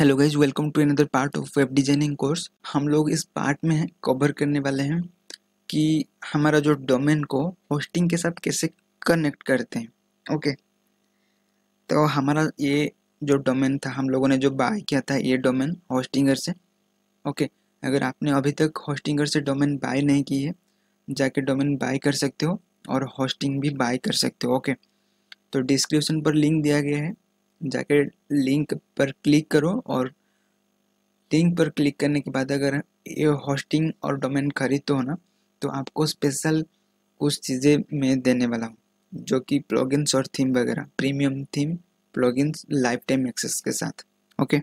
Hello guys welcome to another part of web designing course हम लोग इस part में कवर करने वाले हैं कि हमारा जो डोमेन को होस्टिंग के साथ कैसे कनेक्ट करते हैं ओके तो हमारा ये जो डोमेन था हम लोगों ने जो बाय किया था ये डोमेन होस्टिंगर से ओके अगर आपने अभी तक होस्टिंगर से डोमेन बाय नहीं की है जाके डोमेन बाय कर सकते हो और होस्टिंग भी बाय कर सकते हो ओके तो डिस्क्रिप्शन पर लिंक दिया गया है जाके लिंक पर क्लिक करो और लिंक पर क्लिक करने के बाद अगर ये होस्टिंग और डोमेन खरीदते तो हो ना तो आपको स्पेशल कुछ चीज़ें मैं देने वाला हूँ जो कि प्लॉगिन्स और थीम वगैरह premium theme plugins lifetime access के साथ ओके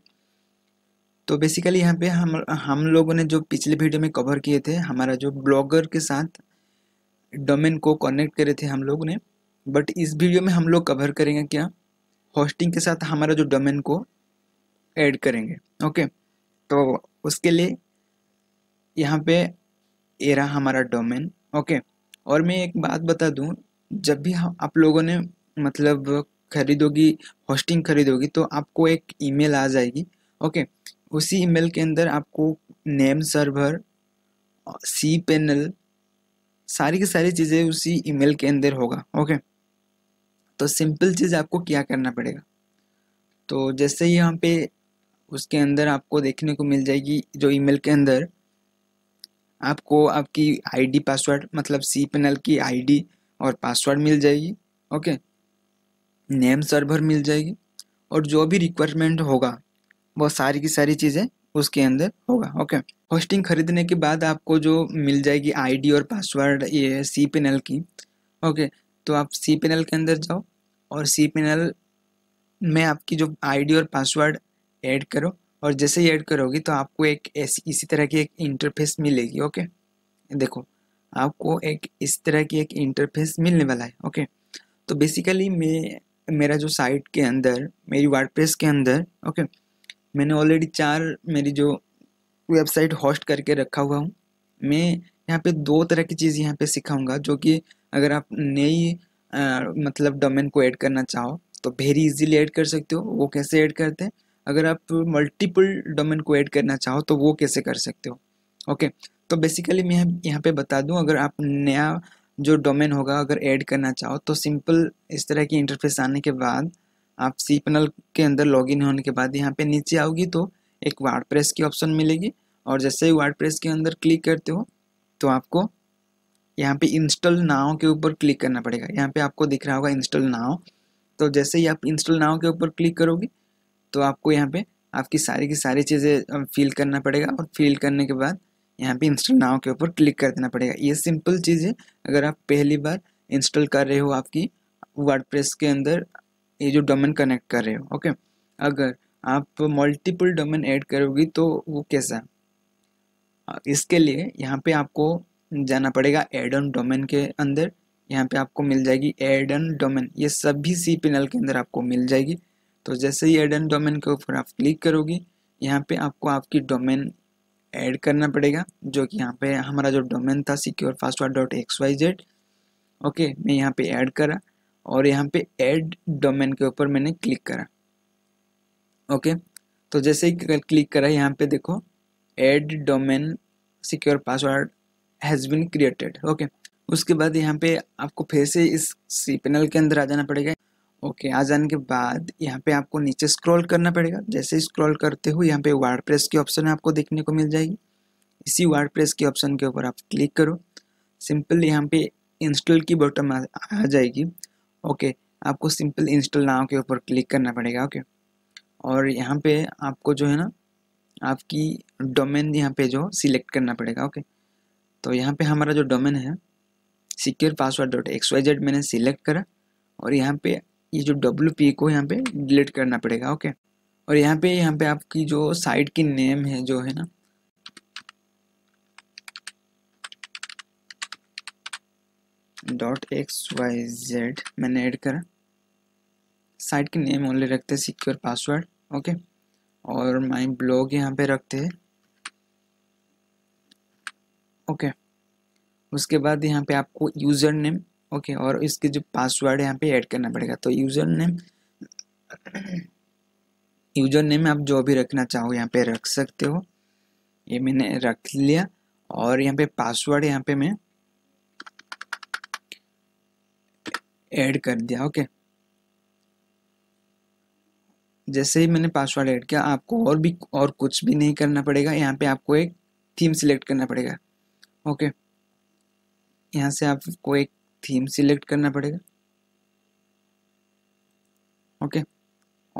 तो बेसिकली यहाँ पे हम हम लोगों ने जो पिछले वीडियो में कवर किए थे हमारा जो ब्लॉगर के साथ डोमेन को कनेक्ट करे थे हम लोग ने बट इस वीडियो में हम लोग कवर करेंगे क्या होस्टिंग के साथ हमारा जो डोमेन को ऐड करेंगे ओके तो उसके लिए यहाँ पे ये रहा हमारा डोमेन ओके और मैं एक बात बता दूँ जब भी आप लोगों ने मतलब खरीदोगी होस्टिंग खरीदोगी तो आपको एक ईमेल आ जाएगी ओके उसी ईमेल के अंदर आपको नेम सर्वर सी पैनल सारी की सारी चीज़ें उसी ईमेल के अंदर होगा ओके तो सिंपल चीज़ आपको क्या करना पड़ेगा तो जैसे यहाँ पे उसके अंदर आपको देखने को मिल जाएगी जो ईमेल के अंदर आपको आपकी आईडी पासवर्ड मतलब सी पैनल की आईडी और पासवर्ड मिल जाएगी ओके नेम सर्वर मिल जाएगी और जो भी रिक्वायरमेंट होगा वो सारी की सारी चीज़ें उसके अंदर होगा ओके होस्टिंग खरीदने के बाद आपको जो मिल जाएगी आईडी और पासवर्ड ये सी पेनल की ओके तो आप सी पेनल के अंदर जाओ और सी पेनल में आपकी जो आईडी और पासवर्ड ऐड करो और जैसे ही ऐड करोगे तो आपको एक ऐसी इसी तरह की एक इंटरफेस मिलेगी ओके देखो आपको एक इस तरह की एक इंटरफेस मिलने वाला है ओके तो बेसिकली मैं मेरा जो साइट के अंदर मेरी वर्डप्रेस के अंदर ओके मैंने ऑलरेडी चार मेरी जो वेबसाइट होस्ट करके रखा हुआ हूँ मैं यहाँ पे दो तरह की चीज़ यहाँ पे सिखाऊंगा जो कि अगर आप नई मतलब डोमेन को ऐड करना चाहो तो वेरी इजीली ऐड कर सकते हो वो कैसे ऐड करते हैं अगर आप मल्टीपल डोमेन को ऐड करना चाहो तो वो कैसे कर सकते हो ओके तो बेसिकली मैं यहाँ पे बता दूँ अगर आप नया जो डोमेन होगा अगर ऐड करना चाहो तो सिंपल इस तरह की इंटरफेस आने के बाद आप सीपनल के अंदर लॉगिन होने के बाद यहाँ पे नीचे आओगी तो एक प्रेस की ऑप्शन मिलेगी और जैसे ही प्रेस के अंदर क्लिक करते हो तो आपको यहाँ पे इंस्टॉल नाव के ऊपर क्लिक करना पड़ेगा यहाँ पे आपको दिख रहा होगा इंस्टॉल नाव तो जैसे ही आप इंस्टॉल नाव के ऊपर क्लिक करोगे तो आपको यहाँ पे आपकी सारी की सारी चीज़ें फिल करना पड़ेगा और फिल करने के बाद यहाँ पे इंस्टॉल नाव के ऊपर क्लिक कर देना पड़ेगा ये सिंपल चीज़ है अगर आप पहली बार इंस्टॉल कर रहे हो आपकी वर्ड के अंदर ये जो डोमेन कनेक्ट कर रहे हो ओके अगर आप मल्टीपल डोमेन ऐड करोगी तो वो कैसा इसके लिए यहाँ पे आपको जाना पड़ेगा एड ऑन डोमेन के अंदर यहाँ पे आपको मिल जाएगी एड ऑन डोमेन ये सभी सी पी के अंदर आपको मिल जाएगी तो जैसे ही एड ऑन डोमेन के ऊपर आप क्लिक करोगी यहाँ पे आपको आपकी डोमेन ऐड करना पड़ेगा जो कि यहाँ पे हमारा जो डोमेन था सिक्योर फास्टवार dot X Y Z okay मैं यहाँ पे ऐड करा और यहाँ पे ऐड डोमेन के ऊपर मैंने क्लिक करा ओके तो जैसे ही क्लिक करा यहाँ पे देखो add domain secure password has been created okay उसके बाद यहाँ पे आपको फिर से इस सी पैनल के अंदर आ जाना पड़ेगा ओके आ जाने के बाद यहाँ पे आपको नीचे स्क्रॉल करना पड़ेगा जैसे स्क्रॉल करते हुए यहाँ पे प्रेस की ऑप्शन आपको देखने को मिल जाएगी इसी प्रेस के ऑप्शन के ऊपर आप क्लिक करो सिंपल यहाँ पे इंस्टॉल की बटन आ, आ जाएगी ओके आपको सिंपल इंस्टॉल नाव के ऊपर क्लिक करना पड़ेगा ओके और यहाँ पे आपको जो है ना आपकी डोमेन यहाँ पे जो सिलेक्ट करना पड़ेगा ओके तो यहाँ पे हमारा जो डोमेन है secure password dot X Y Z मैंने सिलेक्ट करा और यहाँ पे ये जो डब्ल्यू पी को यहाँ पे डिलीट करना पड़ेगा ओके और यहाँ पे यहाँ पे आपकी जो साइट की नेम है जो है ना डॉट एक्स वाई जेड मैंने ऐड करा साइट की नेम ओनली रखते सिक्योर पासवर्ड ओके और माई ब्लॉग यहाँ पे रखते हैं ओके उसके बाद यहाँ पे आपको यूज़र नेम ओके और इसके जो पासवर्ड यहाँ पे ऐड करना पड़ेगा तो यूज़र नेम यूज़र नेम आप जो भी रखना चाहो यहाँ पे रख सकते हो ये मैंने रख लिया और यहाँ पे पासवर्ड यहाँ पे मैं ऐड कर दिया ओके जैसे ही मैंने पासवर्ड ऐड किया आपको और भी और कुछ भी नहीं करना पड़ेगा यहाँ पे आपको एक थीम सिलेक्ट करना पड़ेगा ओके यहाँ से आपको एक थीम सिलेक्ट करना पड़ेगा ओके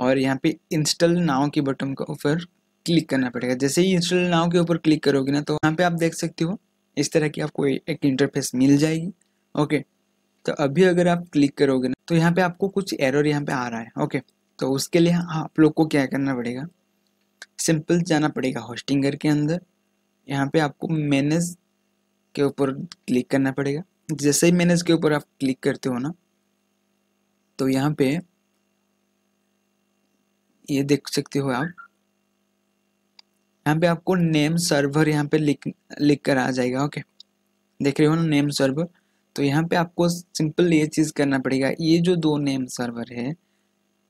और यहाँ पे इंस्टॉल नाव के बटन के ऊपर क्लिक करना पड़ेगा जैसे ही इंस्टॉल नाव के ऊपर क्लिक करोगे ना तो यहाँ पे आप देख सकते हो इस तरह की आपको एक इंटरफेस मिल जाएगी ओके तो अभी अगर आप क्लिक करोगे ना तो यहाँ पे आपको कुछ एरर यहाँ पे आ रहा है ओके तो उसके लिए आप लोग को क्या करना पड़ेगा सिंपल जाना पड़ेगा होस्टिंगर के अंदर यहाँ पे आपको मैनेज के ऊपर क्लिक करना पड़ेगा जैसे ही मैनेज के ऊपर आप क्लिक करते हो ना तो यहाँ पे ये देख सकते हो आप यहाँ पे आपको नेम सर्वर यहाँ पे लिख लिख कर आ जाएगा ओके देख रहे हो ना नेम सर्वर तो यहाँ पे आपको सिंपल ये चीज़ करना पड़ेगा ये जो दो नेम सर्वर है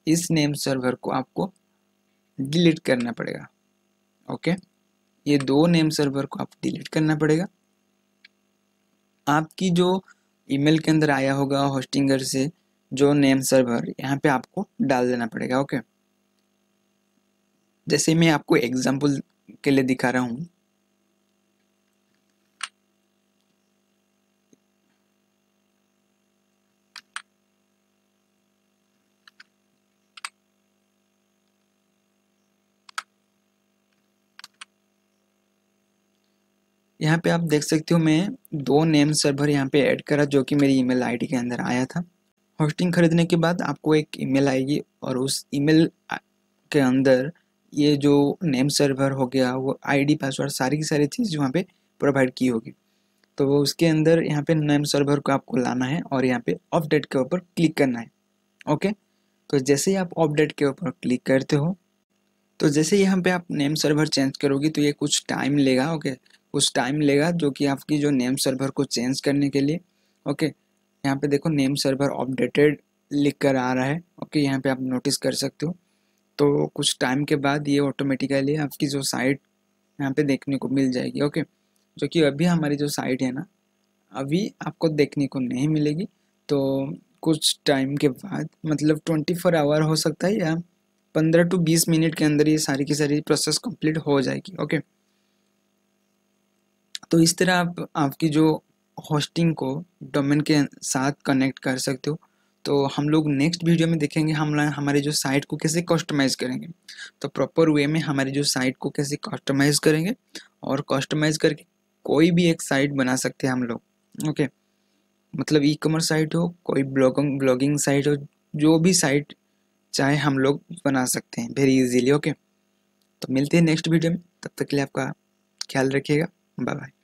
इस नेम सर्वर को आपको डिलीट करना पड़ेगा ओके ये दो नेम सर्वर को आप डिलीट करना पड़ेगा आपकी जो ईमेल के अंदर आया होगा होस्टिंगर से जो नेम सर्वर यहाँ पे आपको डाल देना पड़ेगा ओके जैसे मैं आपको एग्जाम्पल के लिए दिखा रहा हूँ यहाँ पे आप देख सकते हो मैं दो नेम सर्वर यहाँ पे ऐड करा जो कि मेरी ईमेल आईडी के अंदर आया था होस्टिंग खरीदने के बाद आपको एक ईमेल आएगी और उस ईमेल के अंदर ये जो नेम सर्वर हो गया वो आईडी पासवर्ड सारी की सारी चीज़ वहाँ पे प्रोवाइड की होगी तो वो उसके अंदर यहाँ पे नेम सर्वर को आपको लाना है और यहाँ पे अपडेट के ऊपर क्लिक करना है ओके तो जैसे ही आप अपडेट के ऊपर क्लिक करते हो तो जैसे यहाँ पे आप नेम सर्वर चेंज करोगे तो ये कुछ टाइम लेगा ओके कुछ टाइम लेगा जो कि आपकी जो नेम सर्वर को चेंज करने के लिए ओके यहाँ पे देखो नेम सर्वर अपडेटेड लिख कर आ रहा है ओके यहाँ पे आप नोटिस कर सकते हो तो कुछ टाइम के बाद ये ऑटोमेटिकली आपकी जो साइट यहाँ पे देखने को मिल जाएगी ओके जो कि अभी हमारी जो साइट है ना अभी आपको देखने को नहीं मिलेगी तो कुछ टाइम के बाद मतलब ट्वेंटी फोर आवर हो सकता है या पंद्रह टू बीस मिनट के अंदर ये सारी की सारी प्रोसेस कंप्लीट हो जाएगी ओके तो इस तरह आप आपकी जो होस्टिंग को डोमेन के साथ कनेक्ट कर सकते हो तो हम लोग नेक्स्ट वीडियो में देखेंगे हम हमारे जो साइट को कैसे कस्टमाइज़ करेंगे तो प्रॉपर वे में हमारी जो साइट को कैसे कस्टमाइज़ करेंगे और कस्टमाइज़ करके कोई भी एक साइट बना सकते हैं हम लोग ओके मतलब ई कॉमर्स साइट हो कोई ब्लॉगिंग ब्लॉगिंग साइट हो जो भी साइट चाहे हम लोग बना सकते हैं वेरी इजीली ओके तो मिलते हैं नेक्स्ट वीडियो में तब तक के लिए आपका ख्याल रखिएगा Bye bye.